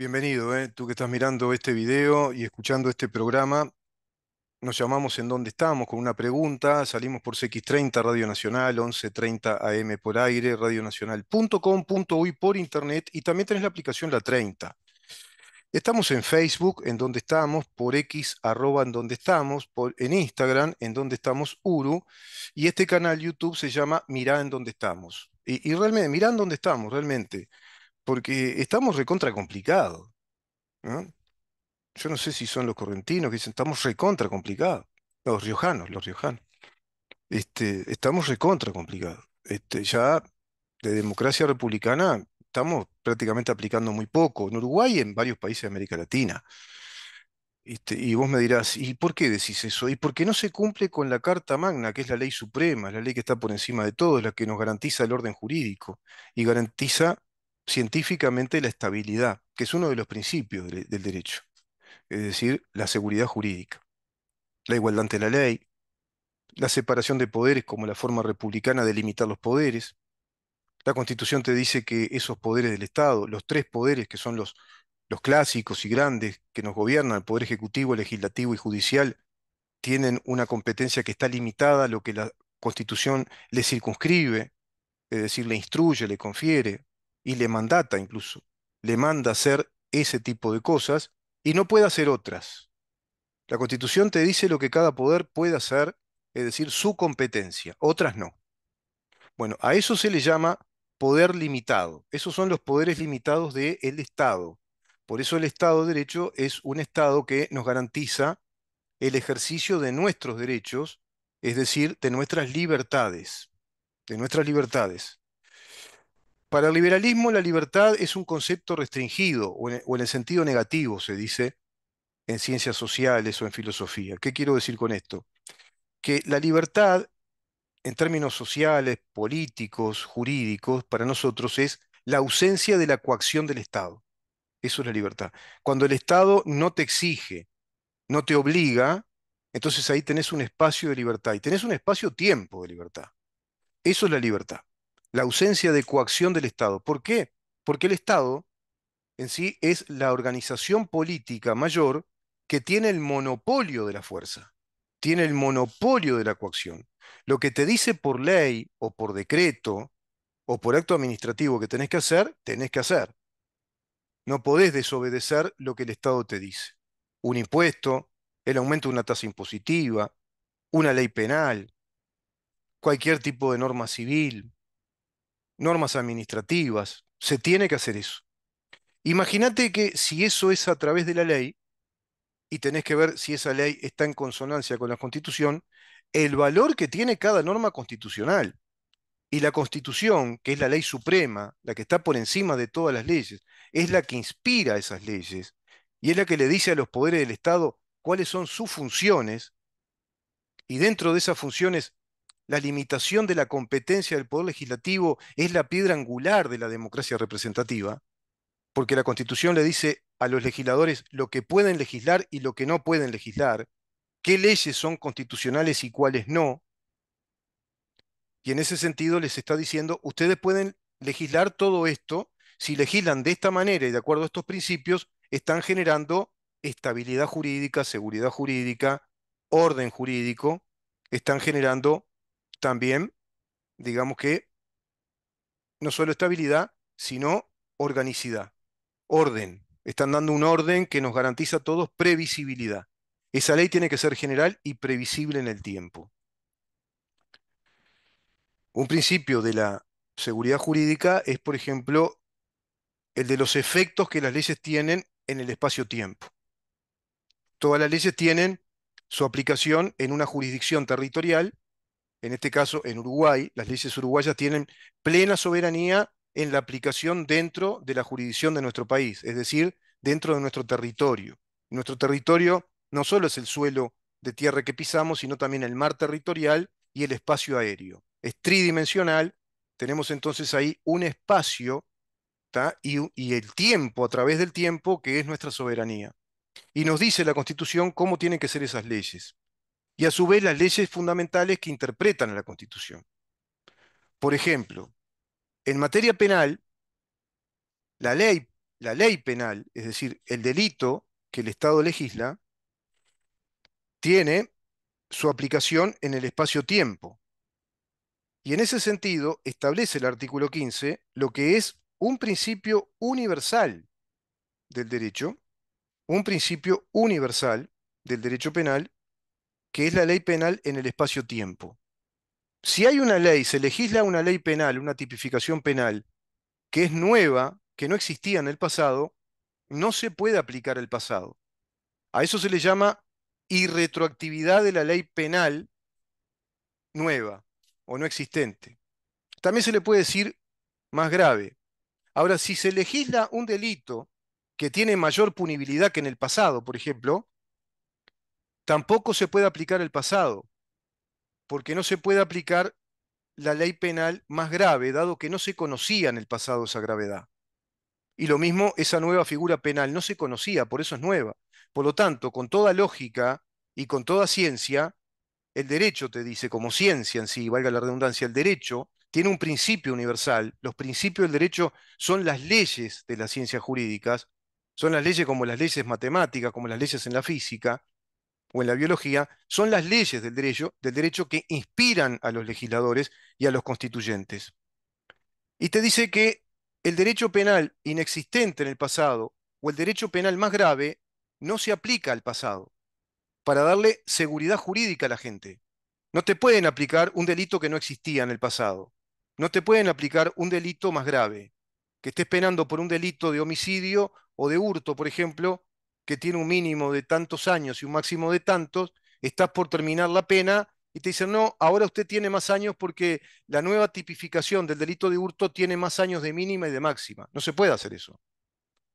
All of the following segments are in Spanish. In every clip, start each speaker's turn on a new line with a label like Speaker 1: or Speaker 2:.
Speaker 1: Bienvenido, eh, tú que estás mirando este video y escuchando este programa. Nos llamamos en donde estamos con una pregunta. Salimos por CX30 Radio Nacional, 1130 AM por aire, radionacional.com.uy por internet y también tenés la aplicación La 30. Estamos en Facebook, en donde estamos, por X, arroba en donde estamos, por, en Instagram, en donde estamos, Uru, y este canal YouTube se llama Mirá en donde estamos. Y, realmente, mirá en dónde estamos, realmente porque estamos recontra complicados. Yo no sé si son los correntinos que dicen, estamos recontra complicados. Los riojanos, los riojanos. Este, estamos recontra complicados. Este, ya de democracia republicana estamos prácticamente aplicando muy poco, en Uruguay y en varios países de América Latina. Este, y vos me dirás, ¿y por qué decís eso? ¿Y por qué no se cumple con la Carta Magna, que es la ley suprema, la ley que está por encima de todo, la que nos garantiza el orden jurídico y garantiza científicamente la estabilidad, que es uno de los principios del derecho, es decir, la seguridad jurídica, la igualdad ante la ley, la separación de poderes como la forma republicana de limitar los poderes. La Constitución te dice que esos poderes del Estado, los tres poderes que son los, los clásicos y grandes que nos gobiernan, el Poder Ejecutivo, Legislativo y Judicial, tienen una competencia que está limitada a lo que la Constitución le circunscribe, es decir, le instruye, le confiere, y le mandata incluso, le manda hacer ese tipo de cosas y no puede hacer otras. La Constitución te dice lo que cada poder puede hacer, es decir, su competencia, otras no. Bueno, a eso se le llama poder limitado. Esos son los poderes limitados del el Estado. Por eso el Estado de Derecho es un Estado que nos garantiza el ejercicio de nuestros derechos, es decir, de nuestras libertades, de nuestras libertades. Para el liberalismo la libertad es un concepto restringido e, o en, el sentido negativo, se dice en ciencias sociales o en filosofía. ¿Qué quiero decir con esto? Que la libertad, en términos sociales, políticos, jurídicos, para nosotros es la ausencia de la coacción del Estado. Eso es la libertad. Cuando el Estado no te exige, no te obliga, entonces ahí tenés un espacio de libertad y tenés un espacio-tiempo de libertad. Eso es la libertad la ausencia de coacción del Estado. ¿Por qué? Porque el Estado en sí es la organización política mayor que tiene el monopolio de la fuerza, tiene el monopolio de la coacción. Lo que te dice por ley o por decreto o por acto administrativo que tenés que hacer, tenés que hacer. No podés desobedecer lo que el Estado te dice. Un impuesto, el aumento de una tasa impositiva, una ley penal, cualquier tipo de norma civil, normas administrativas. Se tiene que hacer eso. Imagínate que si eso es a través de la ley, y tenés que ver si esa ley está en consonancia con la Constitución, el valor que tiene cada norma constitucional. Y la Constitución, que es la ley suprema, la que está por encima de todas las leyes, es la que inspira esas leyes y es la que le dice a los poderes del Estado cuáles son sus funciones y dentro de esas funciones la limitación de la competencia del Poder Legislativo es la piedra angular de la democracia representativa, porque la Constitución le dice a los legisladores lo que pueden legislar y lo que no pueden legislar, qué leyes son constitucionales y cuáles no, y en ese sentido les está diciendo, ustedes pueden legislar todo esto, si legislan de esta manera y de acuerdo a estos principios, están generando estabilidad jurídica, seguridad jurídica, orden jurídico, están generando también, digamos que, no solo estabilidad, sino organicidad, orden. Están dando un orden que nos garantiza a todos previsibilidad. Esa ley tiene que ser general y previsible en el tiempo. Un principio de la seguridad jurídica es, por ejemplo, el de los efectos que las leyes tienen en el espacio-tiempo. Todas las leyes tienen su aplicación en una jurisdicción territorial en este caso en Uruguay, las leyes uruguayas tienen plena soberanía en la aplicación dentro de la jurisdicción de nuestro país, es decir, dentro de nuestro territorio. Nuestro territorio no solo es el suelo de tierra que pisamos, sino también el mar territorial y el espacio aéreo. Es tridimensional, tenemos entonces ahí un espacio y, y, el tiempo, a través del tiempo, que es nuestra soberanía. Y nos dice la Constitución cómo tienen que ser esas leyes y a su vez las leyes fundamentales que interpretan a la Constitución. Por ejemplo, en materia penal, la ley, la ley penal, es decir, el delito que el Estado legisla, tiene su aplicación en el espacio-tiempo. Y en ese sentido establece el artículo 15 lo que es un principio universal del derecho, un principio universal del derecho penal que es la ley penal en el espacio-tiempo. Si hay una ley, se legisla una ley penal, una tipificación penal, que es nueva, que no existía en el pasado, no se puede aplicar el pasado. A eso se le llama irretroactividad de la ley penal nueva o no existente. También se le puede decir más grave. Ahora, si se legisla un delito que tiene mayor punibilidad que en el pasado, por ejemplo, Tampoco se puede aplicar el pasado, porque no se puede aplicar la ley penal más grave, dado que no se conocía en el pasado esa gravedad. Y lo mismo esa nueva figura penal, no se conocía, por eso es nueva. Por lo tanto, con toda lógica y con toda ciencia, el derecho te dice, como ciencia en sí, valga la redundancia, el derecho tiene un principio universal. Los principios del derecho son las leyes de las ciencias jurídicas, son las leyes como las leyes matemáticas, como las leyes en la física, o en la biología, son las leyes del derecho, del derecho que inspiran a los legisladores y a los constituyentes. Y te dice que el derecho penal inexistente en el pasado o el derecho penal más grave no se aplica al pasado para darle seguridad jurídica a la gente. No te pueden aplicar un delito que no existía en el pasado. No te pueden aplicar un delito más grave. Que estés penando por un delito de homicidio o de hurto, por ejemplo, que tiene un mínimo de tantos años y un máximo de tantos, estás por terminar la pena y te dicen, no, ahora usted tiene más años porque la nueva tipificación del delito de hurto tiene más años de mínima y de máxima. No se puede hacer eso.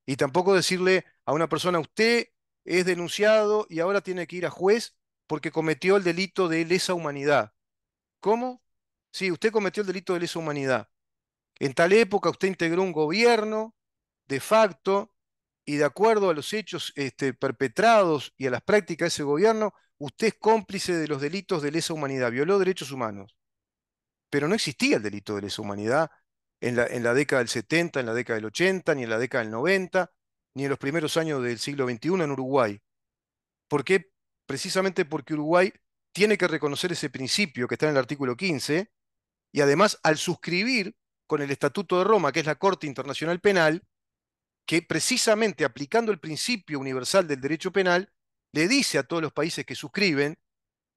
Speaker 1: Y tampoco decirle a una persona, usted es denunciado y ahora tiene que ir a juez porque cometió el delito de lesa humanidad. ¿Cómo? Sí, usted cometió el delito de lesa humanidad. En tal época usted integró un gobierno de facto y de acuerdo a los hechos este, perpetrados y a las prácticas de ese gobierno, usted es cómplice de los delitos de lesa humanidad, violó derechos humanos. Pero no existía el delito de lesa humanidad en la, en la década del 70, en la década del 80, ni en la década del 90, ni en los primeros años del siglo XXI en Uruguay. ¿Por qué? Precisamente porque Uruguay tiene que reconocer ese principio que está en el artículo 15 y además al suscribir con el Estatuto de Roma, que es la Corte Internacional Penal, que precisamente aplicando el principio universal del derecho penal, le dice a todos los países que suscriben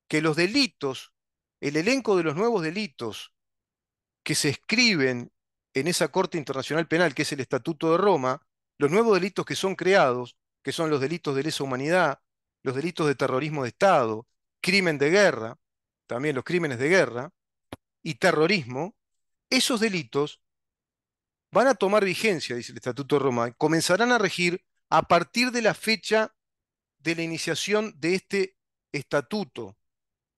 Speaker 1: que los delitos, el elenco de los nuevos delitos que se escriben en esa Corte Internacional Penal, que es el Estatuto de Roma, los nuevos delitos que son creados, que son los delitos de lesa humanidad, los delitos de terrorismo de Estado, crimen de guerra, también los crímenes de guerra, y terrorismo, esos delitos van a tomar vigencia, dice el Estatuto de Roma, comenzarán a regir a partir de la fecha de la iniciación de este estatuto,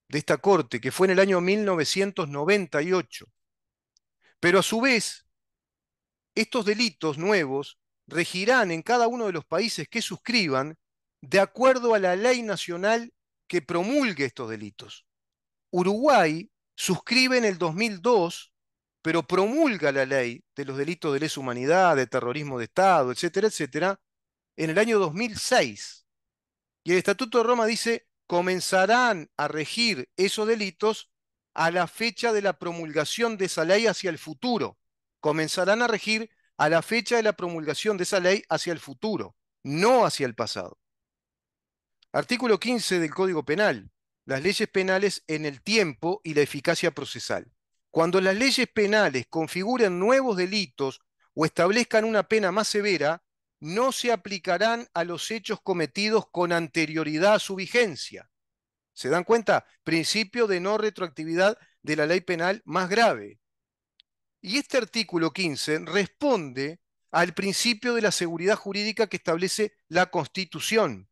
Speaker 1: de esta corte, que fue en el año 1998. Pero a su vez, estos delitos nuevos regirán en cada uno de los países que suscriban de acuerdo a la ley nacional que promulgue estos delitos. Uruguay suscribe en el 2002 pero promulga la ley de los delitos de lesa humanidad, de terrorismo de Estado, etcétera, etcétera, en el año 2006. Y el Estatuto de Roma dice, comenzarán a regir esos delitos a la fecha de la promulgación de esa ley hacia el futuro. Comenzarán a regir a la fecha de la promulgación de esa ley hacia el futuro, no hacia el pasado. Artículo 15 del Código Penal. Las leyes penales en el tiempo y la eficacia procesal. Cuando las leyes penales configuren nuevos delitos o establezcan una pena más severa, no se aplicarán a los hechos cometidos con anterioridad a su vigencia. ¿Se dan cuenta? Principio de no retroactividad de la ley penal más grave. Y este artículo 15 responde al principio de la seguridad jurídica que establece la Constitución.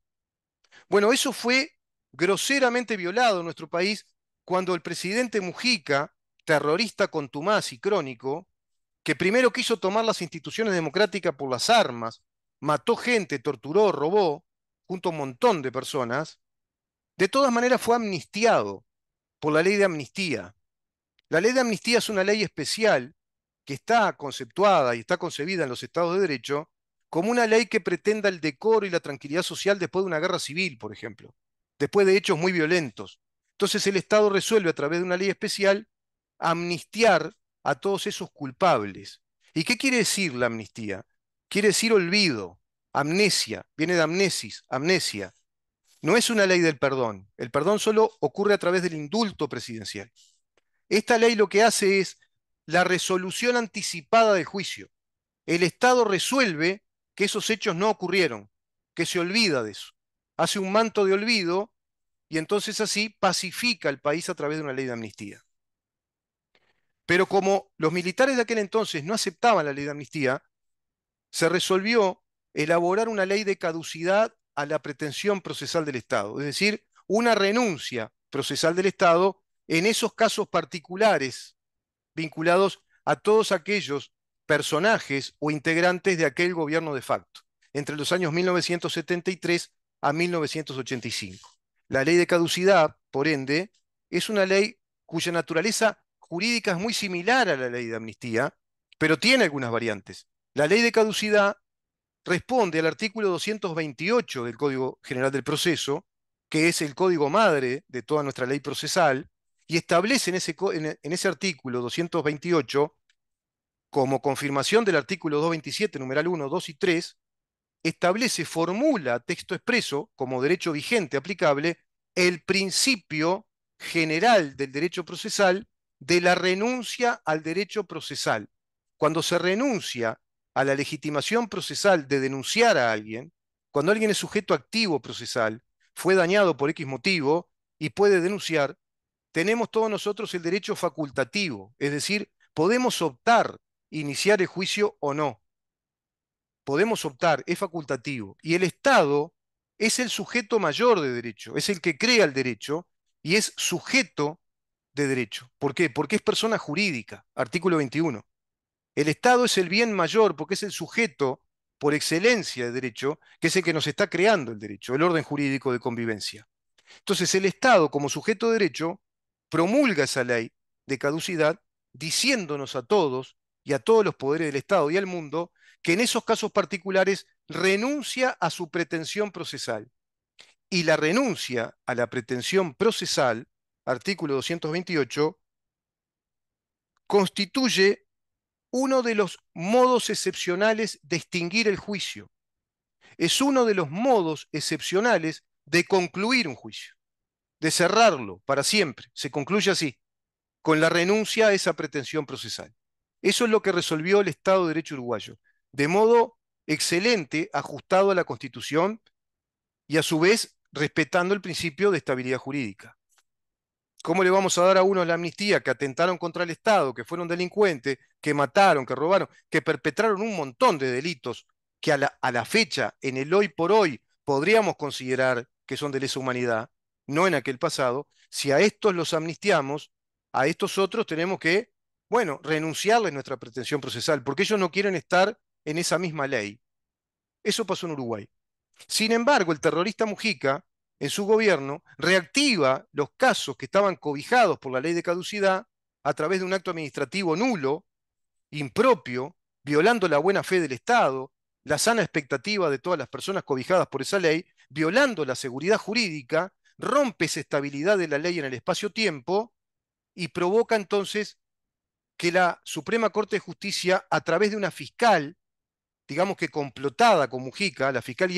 Speaker 1: Bueno, eso fue groseramente violado en nuestro país cuando el presidente Mujica terrorista contumaz y crónico, que primero quiso tomar las instituciones democráticas por las armas, mató gente, torturó, robó, junto a un montón de personas, de todas maneras fue amnistiado por la ley de amnistía. La ley de amnistía es una ley especial que está conceptuada y está concebida en los estados de derecho como una ley que pretenda el decoro y la tranquilidad social después de una guerra civil, por ejemplo, después de hechos muy violentos. Entonces el Estado resuelve a través de una ley especial amnistiar a todos esos culpables. ¿Y qué quiere decir la amnistía? Quiere decir olvido, amnesia, viene de amnesis, amnesia. No es una ley del perdón. El perdón solo ocurre a través del indulto presidencial. Esta ley lo que hace es la resolución anticipada del juicio. El Estado resuelve que esos hechos no ocurrieron, que se olvida de eso. Hace un manto de olvido y entonces así pacifica el país a través de una ley de amnistía. Pero como los militares de aquel entonces no aceptaban la ley de amnistía, se resolvió elaborar una ley de caducidad a la pretensión procesal del Estado, es decir, una renuncia procesal del Estado en esos casos particulares vinculados a todos aquellos personajes o integrantes de aquel gobierno de facto, entre los años 1973 a 1985. La ley de caducidad, por ende, es una ley cuya naturaleza jurídica es muy similar a la ley de amnistía, pero tiene algunas variantes. La ley de caducidad responde al artículo 228 del Código General del Proceso, que es el código madre de toda nuestra ley procesal, y establece en ese, en ese artículo 228, como confirmación del artículo 227, numeral 1, 2 y 3, establece, formula texto expreso como derecho vigente aplicable el principio general del derecho procesal de la renuncia al derecho procesal. Cuando se renuncia a la legitimación procesal de denunciar a alguien, cuando alguien es sujeto activo procesal, fue dañado por X motivo y puede denunciar, tenemos todos nosotros el derecho facultativo, es decir, podemos optar iniciar el juicio o no. Podemos optar, es facultativo. Y el Estado es el sujeto mayor de derecho, es el que crea el derecho y es sujeto de derecho. ¿Por qué? Porque es persona jurídica, artículo 21. El Estado es el bien mayor porque es el sujeto por excelencia de derecho, que es el que nos está creando el derecho, el orden jurídico de convivencia. Entonces, el Estado como sujeto de derecho promulga esa ley de caducidad diciéndonos a todos y a todos los poderes del Estado y al mundo que en esos casos particulares renuncia a su pretensión procesal. Y la renuncia a la pretensión procesal artículo 228, constituye uno de los modos excepcionales de extinguir el juicio. Es uno de los modos excepcionales de concluir un juicio, de cerrarlo para siempre. Se concluye así, con la renuncia a esa pretensión procesal. Eso es lo que resolvió el Estado de Derecho uruguayo, de modo excelente, ajustado a la Constitución y a su vez respetando el principio de estabilidad jurídica. ¿Cómo le vamos a dar a uno la amnistía que atentaron contra el Estado, que fueron delincuentes, que mataron, que robaron, que perpetraron un montón de delitos que a la, a la fecha, en el hoy por hoy, podríamos considerar que son de lesa humanidad, no en aquel pasado? Si a estos los amnistiamos, a estos otros tenemos que, bueno, renunciarles nuestra pretensión procesal, porque ellos no quieren estar en esa misma ley. Eso pasó en Uruguay. Sin embargo, el terrorista Mujica en su gobierno, reactiva los casos que estaban cobijados por la ley de caducidad a través de un acto administrativo nulo, impropio, violando la buena fe del Estado, la sana expectativa de todas las personas cobijadas por esa ley, violando la seguridad jurídica, rompe esa estabilidad de la ley en el espacio-tiempo y provoca entonces que la Suprema Corte de Justicia, a través de una fiscal, digamos que complotada con Mujica, la fiscal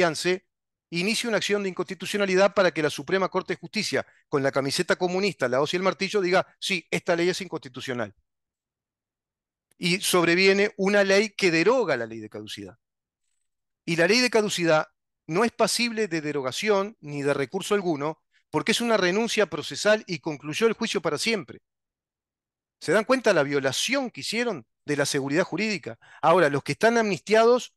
Speaker 1: inicie una acción de inconstitucionalidad para que la Suprema Corte de Justicia, con la camiseta comunista, la hoz y el martillo, diga, sí, esta ley es inconstitucional. Y sobreviene una ley que deroga la ley de caducidad. Y la ley de caducidad no es pasible de derogación ni de recurso alguno, porque es una renuncia procesal y concluyó el juicio para siempre. ¿Se dan cuenta la violación que hicieron de la seguridad jurídica? Ahora, los que están amnistiados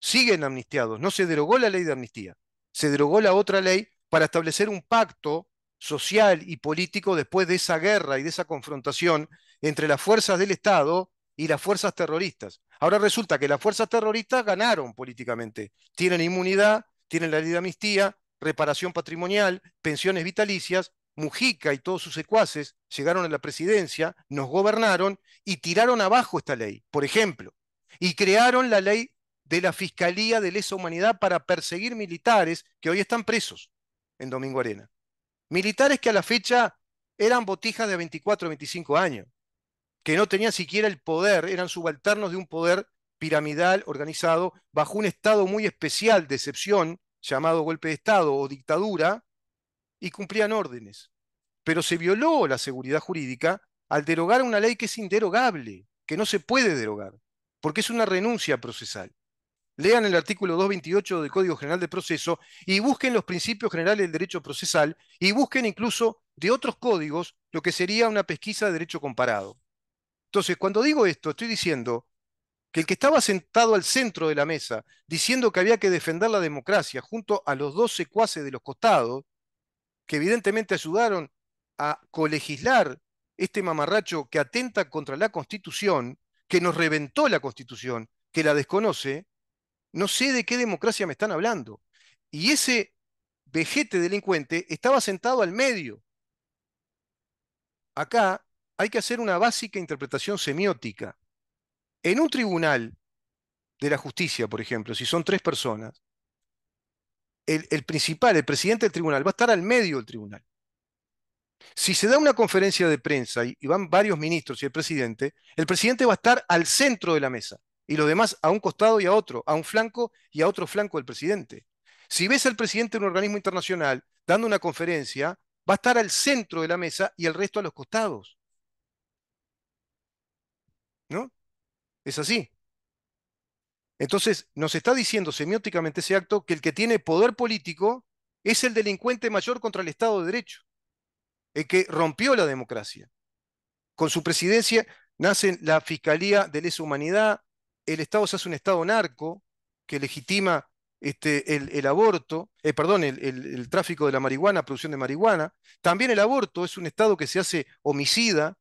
Speaker 1: siguen amnistiados. No se derogó la ley de amnistía, se derogó la otra ley para establecer un pacto social y político después de esa guerra y de esa confrontación entre las fuerzas del Estado y las fuerzas terroristas. Ahora resulta que las fuerzas terroristas ganaron políticamente, tienen inmunidad, tienen la ley de amnistía, reparación patrimonial, pensiones vitalicias, Mujica y todos sus secuaces llegaron a la presidencia, nos gobernaron y tiraron abajo esta ley, por ejemplo, y crearon la ley de la Fiscalía de Lesa Humanidad para perseguir militares que hoy están presos en Domingo Arena. Militares que a la fecha eran botijas de 24 25 años, que no tenían siquiera el poder, eran subalternos de un poder piramidal organizado bajo un estado muy especial de excepción, llamado golpe de Estado o dictadura, y cumplían órdenes. Pero se violó la seguridad jurídica al derogar una ley que es inderogable, que no se puede derogar, porque es una renuncia procesal lean el artículo 228 del Código General de Proceso y busquen los principios generales del derecho procesal y busquen incluso de otros códigos lo que sería una pesquisa de derecho comparado. Entonces, cuando digo esto, estoy diciendo que el que estaba sentado al centro de la mesa diciendo que había que defender la democracia junto a los dos secuaces de los costados, que evidentemente ayudaron a colegislar este mamarracho que atenta contra la Constitución, que nos reventó la Constitución, que la desconoce, no sé de qué democracia me están hablando. Y ese vejete delincuente estaba sentado al medio. Acá hay que hacer una básica interpretación semiótica. En un tribunal de la justicia, por ejemplo, si son tres personas, el, principal, el presidente del tribunal, va a estar al medio del tribunal. Si se da una conferencia de prensa y van varios ministros y el presidente, el presidente va a estar al centro de la mesa y los demás a un costado y a otro, a un flanco y a otro flanco del presidente. Si ves al presidente de un organismo internacional dando una conferencia, va a estar al centro de la mesa y el resto a los costados. ¿No? Es así. Entonces, nos está diciendo semióticamente ese acto que el que tiene poder político es el delincuente mayor contra el Estado de Derecho, el que rompió la democracia. Con su presidencia nace la Fiscalía de Lesa Humanidad, el Estado se hace un Estado narco que legitima este, el, aborto, eh, perdón, el, tráfico de la marihuana, producción de marihuana. También el aborto es un Estado que se hace homicida,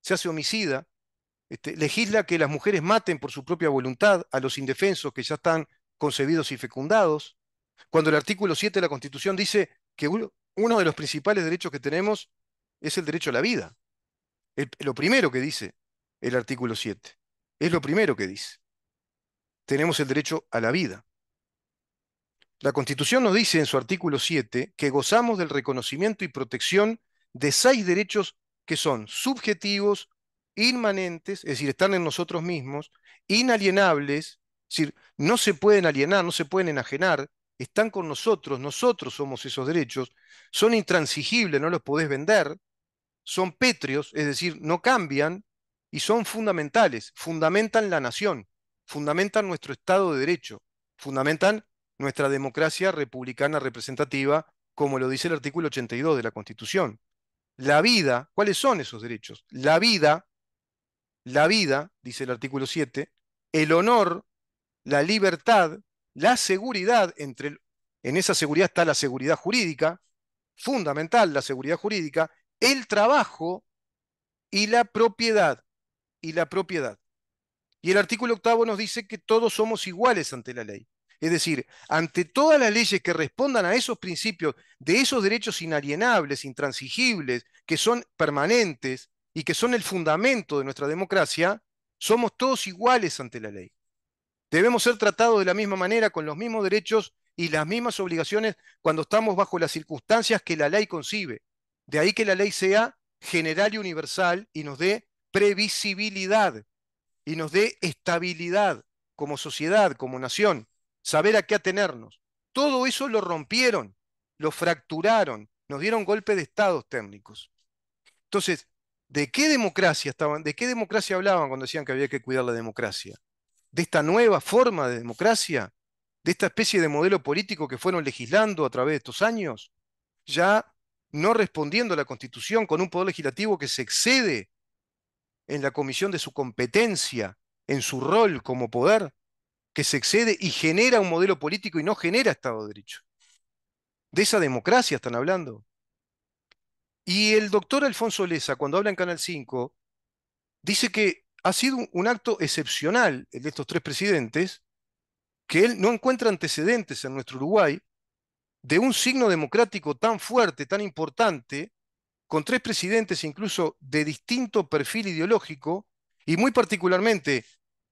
Speaker 1: se hace homicida, este, legisla que las mujeres maten por su propia voluntad a los indefensos que ya están concebidos y fecundados. Cuando el artículo 7 de la Constitución dice que uno de los principales derechos que tenemos es el derecho a la vida. lo primero que dice el artículo 7. Es lo primero que dice. Tenemos el derecho a la vida. La Constitución nos dice en su artículo 7 que gozamos del reconocimiento y protección de seis derechos que son subjetivos, inmanentes, es decir, están en nosotros mismos, inalienables, es decir, no se pueden alienar, no se pueden enajenar, están con nosotros, nosotros somos esos derechos, son intransigibles, no los podés vender, son pétreos, es decir, no cambian, y son fundamentales, fundamentan la nación, fundamentan nuestro Estado de Derecho, fundamentan nuestra democracia republicana representativa, como lo dice el artículo 82 de la Constitución. La vida, ¿cuáles son esos derechos? La vida, la vida, dice el artículo 7, el honor, la libertad, la seguridad, entre en esa seguridad está la seguridad jurídica, fundamental la seguridad jurídica, el trabajo y la propiedad y la propiedad. Y el artículo octavo nos dice que todos somos iguales ante la ley. Es decir, ante todas las leyes que respondan a esos principios, de esos derechos inalienables, intransigibles, que son permanentes y que son el fundamento de nuestra democracia, somos todos iguales ante la ley. Debemos ser tratados de la misma manera, con los mismos derechos y las mismas obligaciones cuando estamos bajo las circunstancias que la ley concibe. De ahí que la ley sea general y universal y nos dé previsibilidad y nos dé estabilidad como sociedad, como nación, saber a qué atenernos. Todo eso lo rompieron, lo fracturaron, nos dieron golpe de estados técnicos. Entonces, ¿de qué democracia estaban? ¿De qué democracia hablaban cuando decían que había que cuidar la democracia? ¿De esta nueva forma de democracia? ¿De esta especie de modelo político que fueron legislando a través de estos años? Ya no respondiendo a la Constitución con un poder legislativo que se excede en la comisión de su competencia, en su rol como poder, que se excede y genera un modelo político y no genera Estado de Derecho. De esa democracia están hablando. Y el doctor Alfonso Leza, cuando habla en Canal 5, dice que ha sido un acto excepcional el de estos tres presidentes, que él no encuentra antecedentes en nuestro Uruguay de un signo democrático tan fuerte, tan importante, con tres presidentes incluso de distinto perfil ideológico, y muy particularmente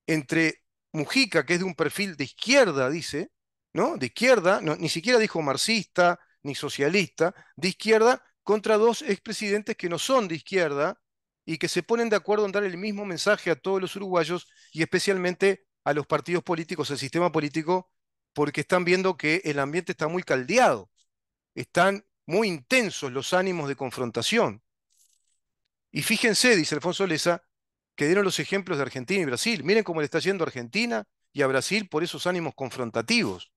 Speaker 1: entre Mujica, que es de un perfil de izquierda, dice, ¿no? De izquierda, ni siquiera dijo marxista ni socialista, de izquierda, contra dos expresidentes que no son de izquierda y que se ponen de acuerdo en dar el mismo mensaje a todos los uruguayos y especialmente a los partidos políticos, al sistema político, porque están viendo que el ambiente está muy caldeado. Están muy intensos los ánimos de confrontación. Y fíjense, dice Alfonso Leza, que dieron los ejemplos de Argentina y Brasil. Miren cómo le está yendo a Argentina y a Brasil por esos ánimos confrontativos.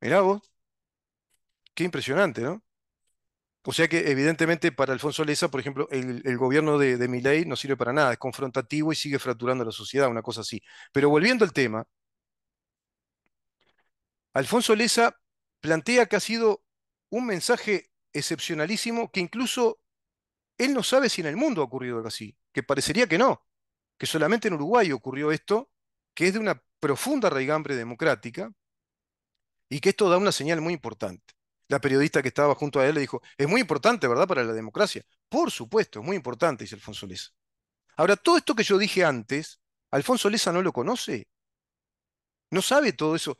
Speaker 1: Mirá vos. Qué impresionante, ¿no? O sea que evidentemente para Alfonso Leza, por ejemplo, el, gobierno de, de Milei no sirve para nada, es confrontativo y sigue fracturando la sociedad, una cosa así. Pero volviendo al tema, Alfonso Leza plantea que ha sido un mensaje excepcionalísimo que incluso él no sabe si en el mundo ha ocurrido algo así, que parecería que no, que solamente en Uruguay ocurrió esto, que es de una profunda raigambre democrática y que esto da una señal muy importante. La periodista que estaba junto a él le dijo, es muy importante, ¿verdad?, para la democracia. Por supuesto, es muy importante, dice Alfonso Lesa. Ahora, todo esto que yo dije antes, Alfonso Lesa no lo conoce. No sabe todo eso.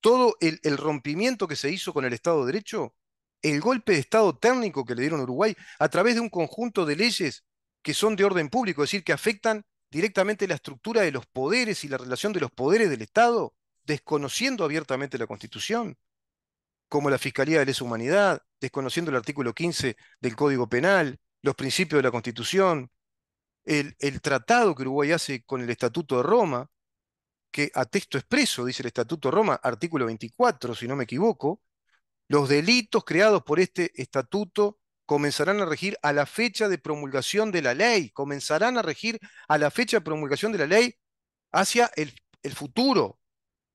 Speaker 1: Todo el, el rompimiento que se hizo con el Estado de Derecho el golpe de Estado técnico que le dieron a Uruguay a través de un conjunto de leyes que son de orden público, es decir, que afectan directamente la estructura de los poderes y la relación de los poderes del Estado, desconociendo abiertamente la Constitución, como la Fiscalía de Lesa Humanidad, desconociendo el artículo 15 del Código Penal, los principios de la Constitución, el, el tratado que Uruguay hace con el Estatuto de Roma, que a texto expreso, dice el Estatuto de Roma, artículo 24, si no me equivoco, los delitos creados por este estatuto comenzarán a regir a la fecha de promulgación de la ley, comenzarán a regir a la fecha de promulgación de la ley hacia el, futuro.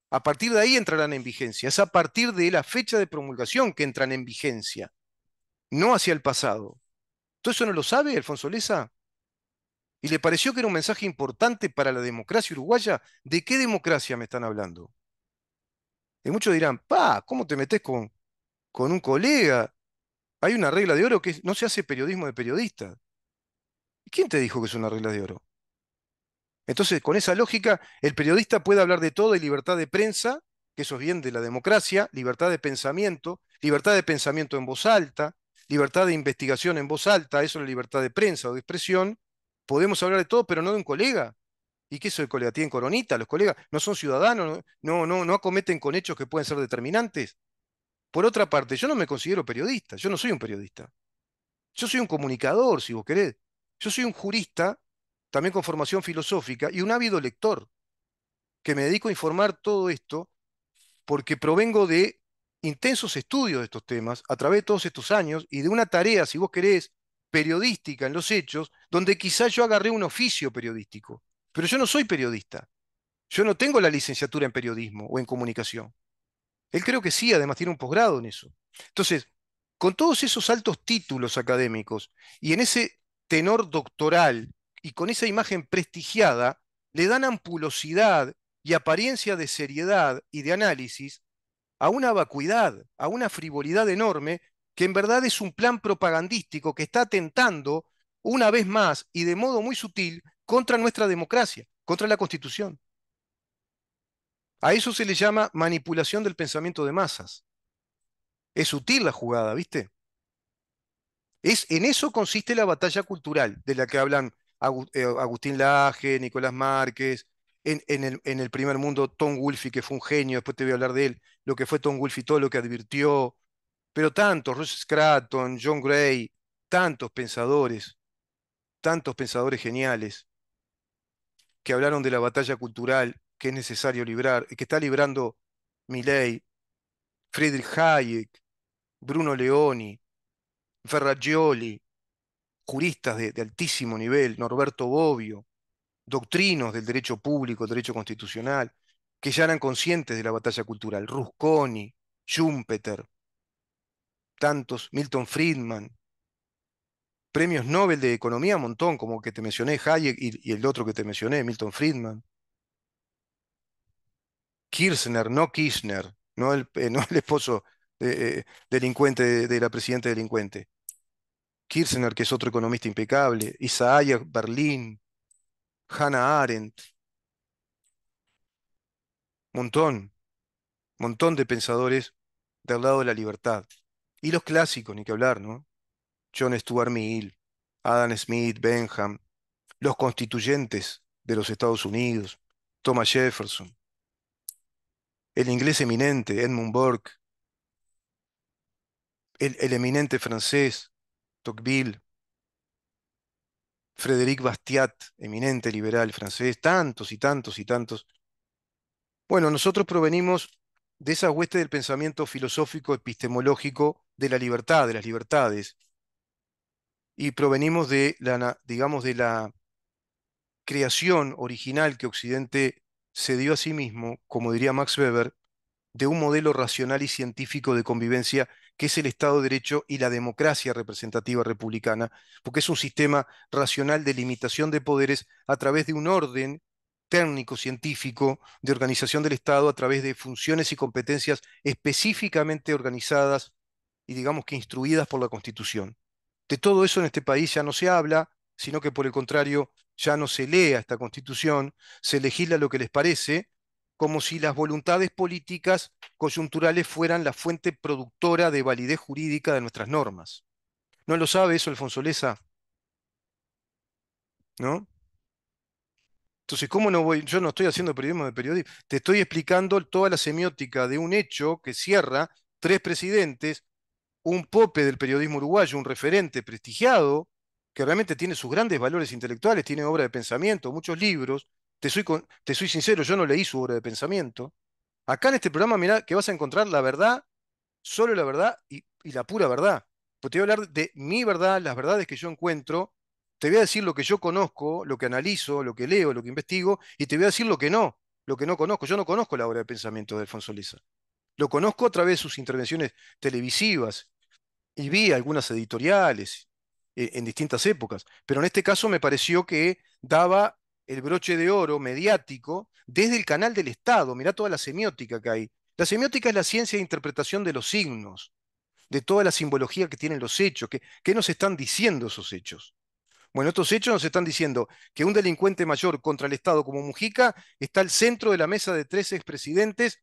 Speaker 1: A partir de ahí entrarán en vigencia, es a partir de la fecha de promulgación que entran en vigencia, no hacia el pasado. ¿Todo eso no lo sabe Alfonso Leza? ¿Y le pareció que era un mensaje importante para la democracia uruguaya? ¿De qué democracia me están hablando? Y muchos dirán, pa, ¿cómo te metes con, con un colega. Hay una regla de oro que no se hace periodismo de periodista. quién te dijo que es una regla de oro? Entonces, con esa lógica, el periodista puede hablar de todo y libertad de prensa, que eso es bien de la democracia, libertad de pensamiento, libertad de pensamiento en voz alta, libertad de investigación en voz alta, eso es la libertad de prensa o de expresión. Podemos hablar de todo, pero no de un colega. ¿Y qué es el colega? ¿Tienen coronita? Los colegas no son ciudadanos, no, no, no acometen con hechos que pueden ser determinantes. Por otra parte, yo no me considero periodista, yo no soy un periodista. Yo soy un comunicador, si vos querés. Yo soy un jurista, también con formación filosófica, y un ávido lector, que me dedico a informar todo esto porque provengo de intensos estudios de estos temas a través de todos estos años y de una tarea, si vos querés, periodística en los hechos, donde quizás yo agarré un oficio periodístico. Pero yo no soy periodista. Yo no tengo la licenciatura en periodismo o en comunicación. Él creo que sí, además tiene un posgrado en eso. Entonces, con todos esos altos títulos académicos y en ese tenor doctoral y con esa imagen prestigiada, le dan ampulosidad y apariencia de seriedad y de análisis a una vacuidad, a una frivolidad enorme, que en verdad es un plan propagandístico que está atentando una vez más y de modo muy sutil contra nuestra democracia, contra la Constitución. A eso se le llama manipulación del pensamiento de masas. Es sutil la jugada, ¿viste? Es, en eso consiste la batalla cultural de la que hablan eh, Agustín Laje, Nicolás Márquez, en, el, primer mundo Tom Wolfe, que fue un genio, después te voy a hablar de él, lo que fue Tom Wolfe y todo lo que advirtió, pero tantos, ross Scraton, John Gray, tantos pensadores, tantos pensadores geniales que hablaron de la batalla cultural que es necesario librar, que está librando Milley, Friedrich Hayek, Bruno Leoni, Ferragioli, juristas de, altísimo nivel, Norberto Bobbio, doctrinos del derecho público, derecho constitucional, que ya eran conscientes de la batalla cultural, Rusconi, Schumpeter, tantos, Milton Friedman, premios Nobel de Economía, un montón, como que te mencioné, Hayek y, el otro que te mencioné, Milton Friedman, Kirchner, no Kirchner, no el, eh, el esposo eh, delincuente de, la presidenta delincuente. Kirchner, que es otro economista impecable, Isaiah Berlin, Hannah Arendt. Montón, montón de pensadores del lado de la libertad. Y los clásicos, ni que hablar, ¿no? John Stuart Mill, Adam Smith, Benham, los constituyentes de los Estados Unidos, Thomas Jefferson el inglés eminente Edmund Burke, el, eminente francés Tocqueville, Frédéric Bastiat, eminente liberal francés, tantos y tantos y tantos. Bueno, nosotros provenimos de esa hueste del pensamiento filosófico epistemológico de la libertad, de las libertades, y provenimos de la, digamos, de la creación original que Occidente se dio a sí mismo, como diría Max Weber, de un modelo racional y científico de convivencia que es el Estado de Derecho y la democracia representativa republicana, porque es un sistema racional de limitación de poderes a través de un orden técnico-científico de organización del Estado, a través de funciones y competencias específicamente organizadas y digamos que instruidas por la Constitución. De todo eso en este país ya no se habla, sino que por el contrario ya no se lea esta constitución, se legisla lo que les parece, como si las voluntades políticas coyunturales fueran la fuente productora de validez jurídica de nuestras normas. ¿No lo sabe eso Alfonso Leza? ¿No? Entonces, ¿cómo no voy? Yo no estoy haciendo periodismo de periodismo. Te estoy explicando toda la semiótica de un hecho que cierra tres presidentes, un pope del periodismo uruguayo, un referente prestigiado, que realmente tiene sus grandes valores intelectuales, tiene obra de pensamiento, muchos libros. Te soy, te soy sincero, yo no leí su obra de pensamiento. Acá en este programa, mirá, que vas a encontrar la verdad, solo la verdad y, la pura verdad. Porque te voy a hablar de mi verdad, las verdades que yo encuentro, te voy a decir lo que yo conozco, lo que analizo, lo que leo, lo que investigo, y te voy a decir lo que no, lo que no conozco. Yo no conozco la obra de pensamiento de Alfonso Lisa. Lo conozco a través de sus intervenciones televisivas y vi algunas editoriales eh, en distintas épocas. Pero en este caso me pareció que daba el broche de oro mediático desde el canal del Estado. Mirá toda la semiótica que hay. La semiótica es la ciencia de interpretación de los signos, de toda la simbología que tienen los hechos. ¿Qué nos están diciendo esos hechos? Bueno, estos hechos nos están diciendo que un delincuente mayor contra el Estado como Mujica está al centro de la mesa de tres expresidentes,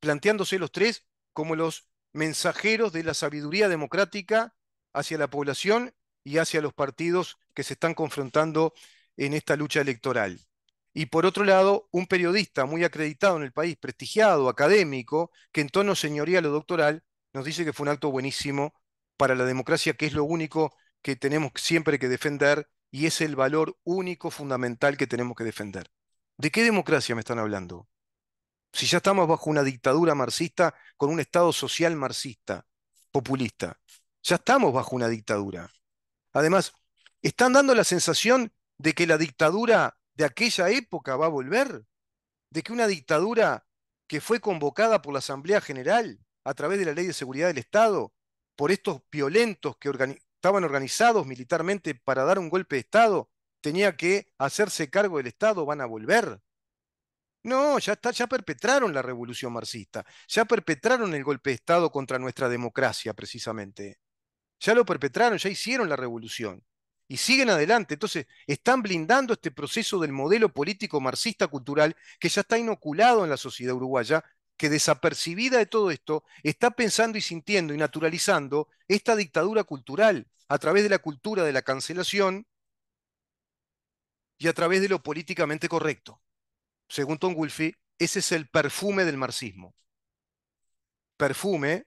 Speaker 1: planteándose los tres como los mensajeros de la sabiduría democrática hacia la población y hacia los partidos que se están confrontando en esta lucha electoral. Y por otro lado, un periodista muy acreditado en el país, prestigiado, académico, que en tono señorial o doctoral, nos dice que fue un acto buenísimo para la democracia, que es lo único que tenemos siempre que defender y es el valor único fundamental que tenemos que defender. ¿De qué democracia me están hablando? Si ya estamos bajo una dictadura marxista con un Estado social marxista, populista, ya estamos bajo una dictadura. Además, están dando la sensación de que la dictadura de aquella época va a volver, de que una dictadura que fue convocada por la Asamblea General a través de la Ley de Seguridad del Estado, por estos violentos que estaban organizados militarmente para dar un golpe de Estado, tenía que hacerse cargo del Estado, van a volver. No, ya está, ya perpetraron la revolución marxista, ya perpetraron el golpe de Estado contra nuestra democracia, precisamente ya lo perpetraron, ya hicieron la revolución y siguen adelante. Entonces, están blindando este proceso del modelo político marxista cultural que ya está inoculado en la sociedad uruguaya, que desapercibida de todo esto, está pensando y sintiendo y naturalizando esta dictadura cultural a través de la cultura de la cancelación y a través de lo políticamente correcto. Según Tom Wolfe, ese es el perfume del marxismo. Perfume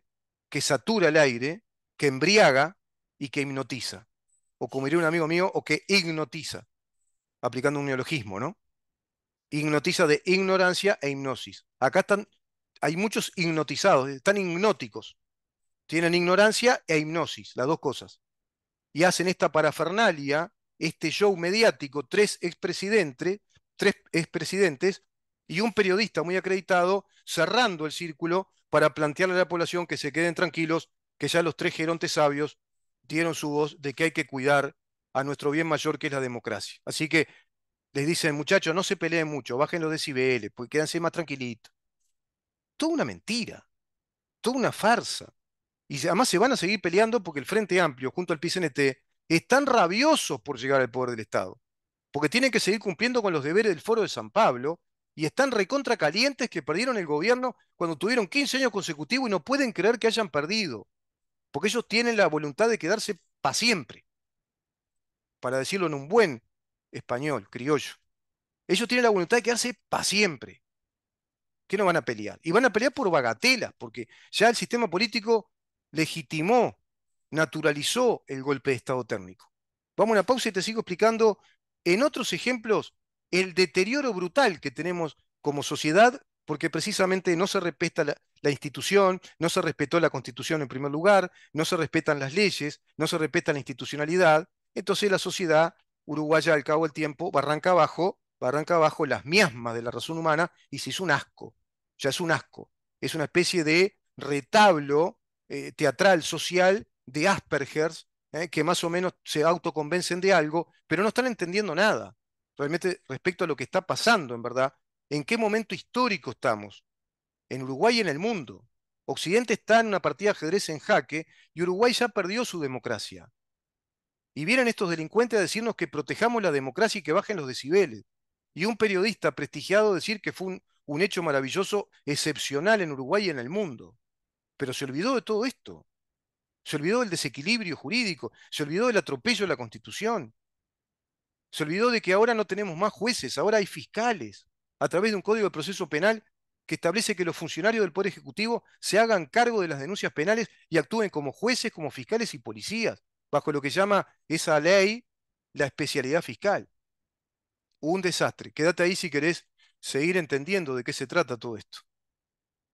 Speaker 1: que satura el aire que embriaga y que hipnotiza. O como diría un amigo mío, o que hipnotiza, aplicando un neologismo, ¿no? Hipnotiza de ignorancia e hipnosis. Acá están, hay muchos hipnotizados, están hipnóticos. Tienen ignorancia e hipnosis, las dos cosas. Y hacen esta parafernalia, este show mediático, tres expresidentes, tres expresidentes y un periodista muy acreditado cerrando el círculo para plantearle a la población que se queden tranquilos, que ya los tres gerontes sabios dieron su voz de que hay que cuidar a nuestro bien mayor que es la democracia. Así que les dicen, muchachos, no se peleen mucho, bajen los decibeles, pues quédense más tranquilitos. Toda una mentira, toda una farsa. Y además se van a seguir peleando porque el Frente Amplio junto al PCNT están rabiosos por llegar al poder del Estado, porque tienen que seguir cumpliendo con los deberes del Foro de San Pablo y están recontracalientes que perdieron el gobierno cuando tuvieron 15 años consecutivos y no pueden creer que hayan perdido porque ellos tienen la voluntad de quedarse para siempre, para decirlo en un buen español, criollo. Ellos tienen la voluntad de quedarse para siempre. ¿Qué no van a pelear? Y van a pelear por bagatelas, porque ya el sistema político legitimó, naturalizó el golpe de Estado térmico. Vamos a una pausa y te sigo explicando en otros ejemplos el deterioro brutal que tenemos como sociedad porque precisamente no se respeta la, la institución, no se respetó la constitución en primer lugar, no se respetan las leyes, no se respeta la institucionalidad, entonces la sociedad uruguaya al cabo del tiempo, barranca abajo, barranca abajo las miasmas de la razón humana y se hizo un asco, ya es un asco, es una especie de retablo eh, teatral, social de Aspergers, eh, que más o menos se autoconvencen de algo, pero no están entendiendo nada realmente respecto a lo que está pasando, en verdad, en qué momento histórico estamos en Uruguay y en el mundo. Occidente está en una partida de ajedrez en jaque y Uruguay ya perdió su democracia. Y vienen estos delincuentes a decirnos que protejamos la democracia y que bajen los decibeles. Y un periodista prestigiado decir que fue un, un hecho maravilloso, excepcional en Uruguay y en el mundo. Pero se olvidó de todo esto. Se olvidó del desequilibrio jurídico, se olvidó del atropello de la Constitución. Se olvidó de que ahora no tenemos más jueces, ahora hay fiscales, a través de un código de proceso penal que establece que los funcionarios del Poder Ejecutivo se hagan cargo de las denuncias penales y actúen como jueces, como fiscales y policías, bajo lo que llama esa ley la especialidad fiscal. Un desastre. Quédate ahí si querés seguir entendiendo de qué se trata todo esto.